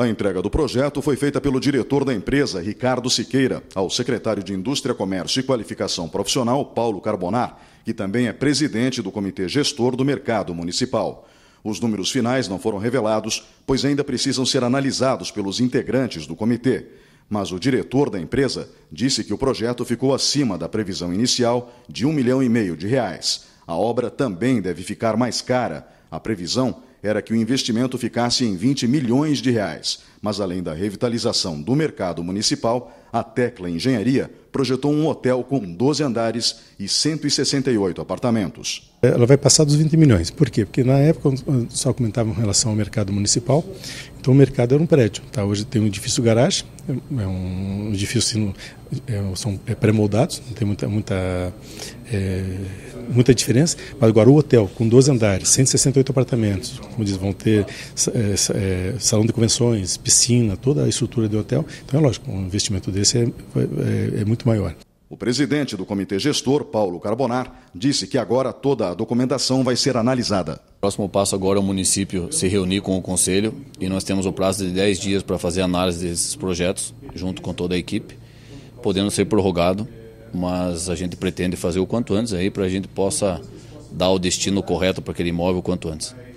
A entrega do projeto foi feita pelo diretor da empresa, Ricardo Siqueira, ao secretário de Indústria, Comércio e Qualificação Profissional, Paulo Carbonar, que também é presidente do Comitê Gestor do Mercado Municipal. Os números finais não foram revelados, pois ainda precisam ser analisados pelos integrantes do comitê. Mas o diretor da empresa disse que o projeto ficou acima da previsão inicial de um milhão e meio de reais. A obra também deve ficar mais cara. A previsão era que o investimento ficasse em 20 milhões de reais, mas além da revitalização do mercado municipal, a Tecla Engenharia projetou um hotel com 12 andares e 168 apartamentos. Ela vai passar dos 20 milhões. Por quê? Porque na época só comentava em relação ao mercado municipal. Então o mercado era um prédio. Tá? Hoje tem um edifício garagem, é um edifício assim, é, são é pré-moldados, não tem muita, muita, é, muita diferença. Mas agora o hotel com 12 andares, 168 apartamentos, como diz, vão ter é, é, salão de convenções, piscina, toda a estrutura do hotel. Então é lógico, um investimento de desse é, é, é muito maior. O presidente do comitê gestor, Paulo Carbonar, disse que agora toda a documentação vai ser analisada. O próximo passo agora é o município se reunir com o conselho e nós temos o prazo de 10 dias para fazer análise desses projetos, junto com toda a equipe, podendo ser prorrogado, mas a gente pretende fazer o quanto antes aí para a gente possa dar o destino correto para aquele imóvel o quanto antes.